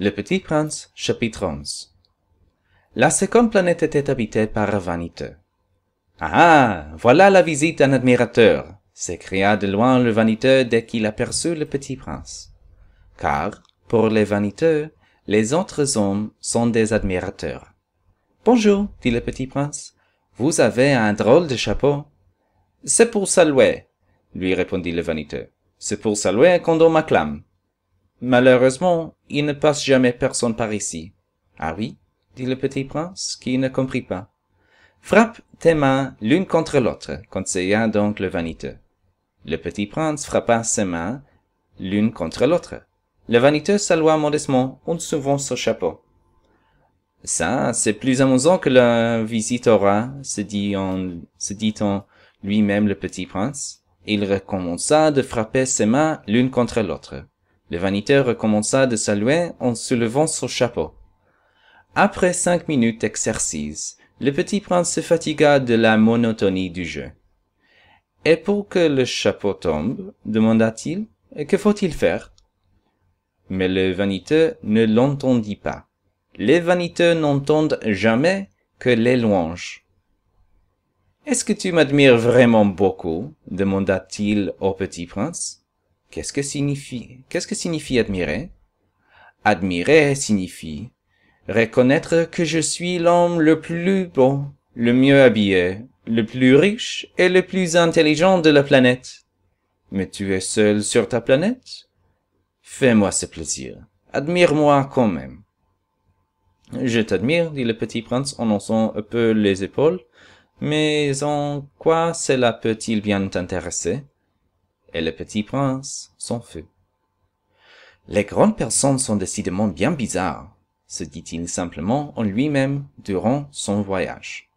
Le Petit Prince, chapitre 11 La seconde planète était habitée par un Vaniteux. Ah voilà la visite d'un admirateur s'écria de loin le Vaniteux dès qu'il aperçut le Petit Prince. Car, pour les Vaniteux, les autres hommes sont des admirateurs. Bonjour, dit le Petit Prince. Vous avez un drôle de chapeau. C'est pour saluer, lui répondit le Vaniteux. C'est pour saluer quand on m'acclame malheureusement il ne passe jamais personne par ici ah oui dit le petit prince qui ne comprit pas frappe tes mains l'une contre l'autre conseilla donc le vaniteux le petit prince frappa ses mains l'une contre l'autre le vaniteux salua modestement en souvent son chapeau ça c'est plus amusant que la visite au se dit en se dit en lui-même le petit prince il recommença de frapper ses mains l'une contre l'autre le vaniteur recommença de saluer en soulevant son chapeau. Après cinq minutes d'exercice, le petit prince se fatigua de la monotonie du jeu. Et pour que le chapeau tombe, demanda-t-il, que faut-il faire Mais le vaniteux ne l'entendit pas. Les vaniteux n'entendent jamais que les louanges. Est-ce que tu m'admires vraiment beaucoup demanda-t-il au petit prince. Qu'est-ce que signifie, qu'est-ce que signifie admirer? Admirer signifie reconnaître que je suis l'homme le plus beau, le mieux habillé, le plus riche et le plus intelligent de la planète. Mais tu es seul sur ta planète? Fais-moi ce plaisir. Admire-moi quand même. Je t'admire, dit le petit prince en haussant un peu les épaules, mais en quoi cela peut-il bien t'intéresser? et le petit prince son feu les grandes personnes sont décidément bien bizarres se dit-il simplement en lui-même durant son voyage